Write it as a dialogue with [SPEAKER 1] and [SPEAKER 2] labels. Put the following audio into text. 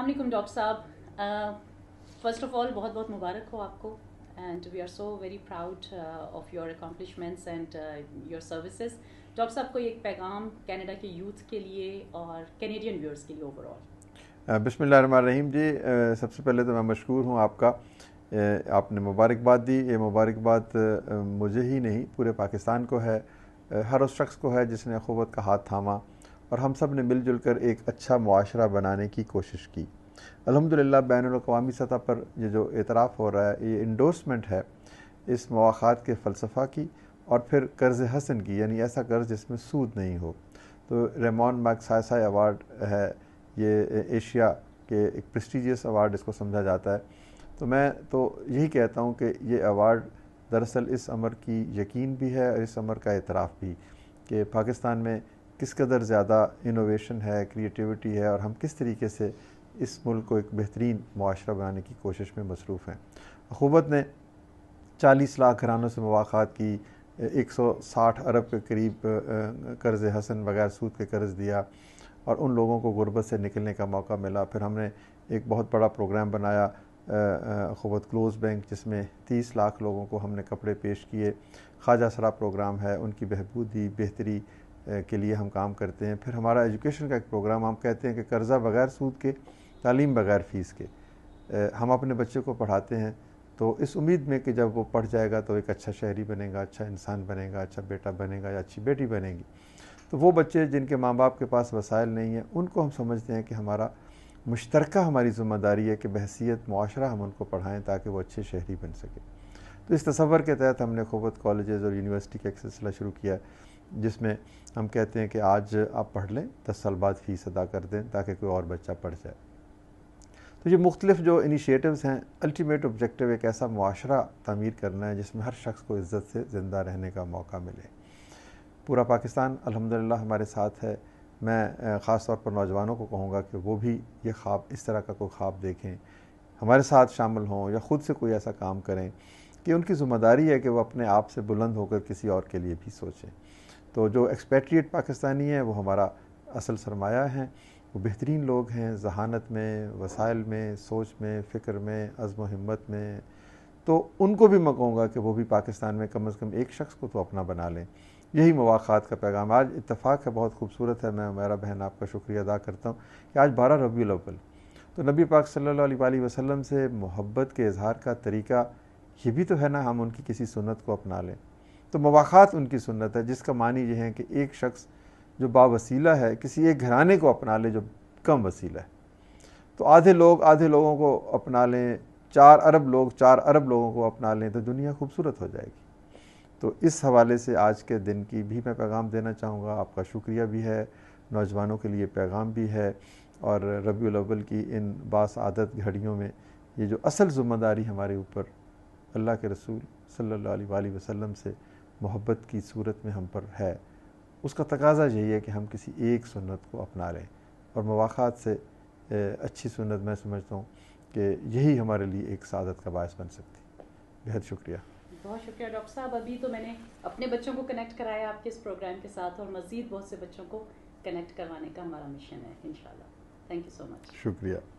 [SPEAKER 1] Aslam doctor साहब first of all बहुत बहुत मुबारक हो आपको and we are so very proud of your accomplishments and your services doctor साहब को एक पैगाम कनाडा के यूथ के लिए और कैनेडियन व्यूअर्स के लिए ओवरऑल
[SPEAKER 2] बिसमिल्ल रहीम जी uh, सबसे पहले तो मैं मशहूर हूँ आपका uh, आपने मुबारकबाद दी ये मुबारकबाद uh, मुझे ही नहीं पूरे पाकिस्तान को है uh, हर उस शख्स को है जिसने अखोबत का हाथ थामा और हम सब ने मिलजुल कर एक अच्छा मुआरा बनाने की कोशिश की अलहमदिल्ला बैन अवी सतह पर ये जो एतराफ़ हो रहा है ये इंडोसमेंट है इस मवाक़ात के फ़लसफ़ा की और फिर कर्ज़ हसन की यानी ऐसा कर्ज़ जिसमें सूद नहीं हो तो रेमॉन मैक्साइसाई अवार्ड है ये एशिया के एक प्रेस्टिजियस अवार्ड इसको समझा जाता है तो मैं तो यही कहता हूँ कि ये अवार्ड दरअसल इस अमर की यकीन भी है और इस अमर का एतराफ़ भी कि पाकिस्तान में किस कदर ज़्यादा इनोवेशन है क्रिएटिविटी है और हम किस तरीके से इस मुल्क को एक बेहतरीन माशरा बनाने की कोशिश में मसरूफ़ हैं हुकूमत ने 40 लाख घरानों से मुलाकात की 160 अरब के करीब कर्ज़ हसन बगैर सूद के कर्ज़ दिया और उन लोगों को गुरबत से निकलने का मौका मिला फिर हमने एक बहुत बड़ा प्रोग्राम बनाया खुबत क्लोज़ बैंक जिसमें 30 लाख लोगों को हमने कपड़े पेश किए ख्वाजा सरा प्रोग्राम है उनकी बहबूदी बेहतरी के लिए हम काम करते हैं फिर हमारा एजुकेशन का एक प्रोग्राम हम कहते हैं कि कर्ज़ा बग़ैर सूद के तालीम बग़ैर फ़ीस के हम अपने बच्चे को पढ़ाते हैं तो इस उम्मीद में कि जब वो पढ़ जाएगा तो एक अच्छा शहरी बनेगा अच्छा इंसान बनेगा अच्छा बेटा बनेगा या अच्छी बेटी बनेगी तो वो बच्चे जिनके माँ बाप के पास वसायल नहीं हैं उनको हम समझते हैं कि हमारा मुश्तरक हमारी ज़िम्मेदारी है कि बहसीत माशरा हम उनको पढ़ाएँ ताकि वो अच्छे शहरी बन सके तो इस तस्वर के तहत हमने ख़ुबत कॉलेजेस और यूनिवर्सिटी का एक सिलसिला शुरू किया जिसमें हम कहते हैं कि आज आप पढ़ लें दस साल बाद फ़ीस अदा कर दें ताकि कोई और बच्चा पढ़ जाए तो ये मुख्तलिफ जो इनिशिएटिव्स हैं अल्टीमेट ऑब्जेक्टिव एक ऐसा माशरा तमीर करना है जिसमें हर शख्स को इज़्ज़त से ज़िंदा रहने का मौका मिले पूरा पाकिस्तान अल्हम्दुलिल्लाह हमारे साथ है मैं ख़ास तौर पर नौजवानों को कहूँगा कि वो भी ये ख्वाब इस तरह का कोई ख्वाब देखें हमारे साथ शामिल हों या ख़ुद से कोई ऐसा काम करें कि उनकी ज़िम्मेदारी है कि वह अपने आप से बुलंद होकर किसी और के लिए भी सोचें तो जो एक्सपेट्रिएट पाकिस्तानी हैं वो हमारा असल सरमाया हैं वो बेहतरीन लोग हैं जहानत में वसाइल में सोच में फ़िक्र में अज़म हिम्मत में तो उनको भी मैं कहूँगा कि वो भी पाकिस्तान में कम अज़ कम एक शख्स को तो अपना बना लें यही मवाक़ात का पैगाम आज इतफ़ाक़ है बहुत खूबसूरत है मैं मेरा बहन आपका शुक्रिया अदा करता हूँ कि आज बारह रबी अव्वल तो नबी पाक सल्लल्लाहु अलैहि वसल्लम से मोहब्बत के इजहार का तरीका ये भी तो है ना हम उनकी किसी सुनत को अपना लें तो मवाखात उनकी सुन्नत है जिसका मानी यह है कि एक शख्स जो बासीला है किसी एक घराने को अपना ले जो कम वसीला है तो आधे लोग आधे लोगों को अपना लें चार अरब लोग चार अरब लोगों को अपना लें तो दुनिया खूबसूरत हो जाएगी तो इस हवाले से आज के दिन की भी मैं पैगाम देना चाहूँगा आपका शुक्रिया भी है नौजवानों के लिए पैगाम भी है और रबी अव्वल की इन बास आदत घड़ियों में ये जो असल ज़िम्मेदारी हमारे ऊपर अल्लाह के रसूल सल्लल्लाहु अलैहि वसल्लम से मोहब्बत की सूरत में हम पर है उसका तकाजा यही है कि हम किसी एक सुन्नत को अपना लें और मवाक़ात से अच्छी सुन्नत मैं समझता हूँ कि यही हमारे लिए एक सादत का बायस बन सकती बेहद शुक्रिया
[SPEAKER 1] बहुत शुक्रिया डॉक्टर साहब अभी तो मैंने अपने बच्चों को कनेक्ट कराया आपके इस प्रोग्राम के साथ और मज़ीद बहुत से बच्चों को कनेक्ट करवाने का हमारा मिशन है इन थैंक यू सो
[SPEAKER 2] मच शुक्रिया